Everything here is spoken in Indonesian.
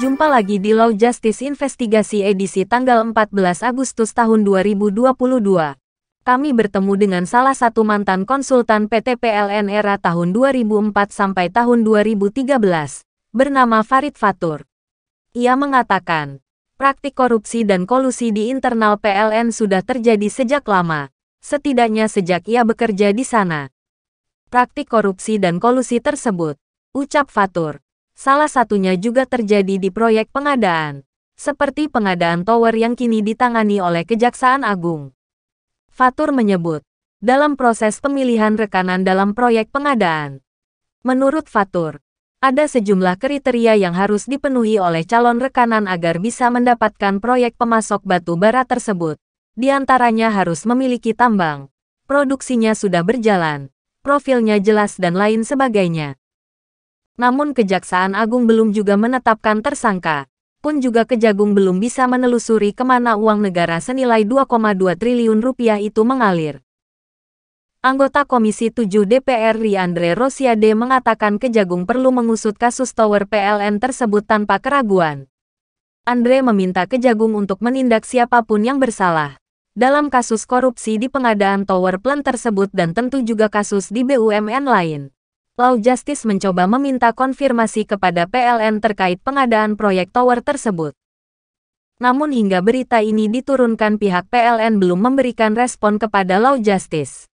Jumpa lagi di Law Justice Investigasi edisi tanggal 14 Agustus tahun 2022 kami bertemu dengan salah satu mantan konsultan PT PLN era tahun 2004 sampai tahun 2013, bernama Farid Fatur. Ia mengatakan, praktik korupsi dan kolusi di internal PLN sudah terjadi sejak lama, setidaknya sejak ia bekerja di sana. Praktik korupsi dan kolusi tersebut, ucap Fatur. Salah satunya juga terjadi di proyek pengadaan, seperti pengadaan tower yang kini ditangani oleh Kejaksaan Agung. Fatur menyebut, dalam proses pemilihan rekanan dalam proyek pengadaan. Menurut Fatur, ada sejumlah kriteria yang harus dipenuhi oleh calon rekanan agar bisa mendapatkan proyek pemasok batu bara tersebut. Di antaranya harus memiliki tambang, produksinya sudah berjalan, profilnya jelas dan lain sebagainya. Namun Kejaksaan Agung belum juga menetapkan tersangka pun juga kejagung belum bisa menelusuri kemana uang negara senilai 2,2 triliun rupiah itu mengalir. Anggota Komisi 7 DPR Ri Andre Rosiade mengatakan kejagung perlu mengusut kasus tower PLN tersebut tanpa keraguan. Andre meminta kejagung untuk menindak siapapun yang bersalah dalam kasus korupsi di pengadaan tower plan tersebut dan tentu juga kasus di BUMN lain. Law Justice mencoba meminta konfirmasi kepada PLN terkait pengadaan proyek tower tersebut. Namun hingga berita ini diturunkan pihak PLN belum memberikan respon kepada Law Justice.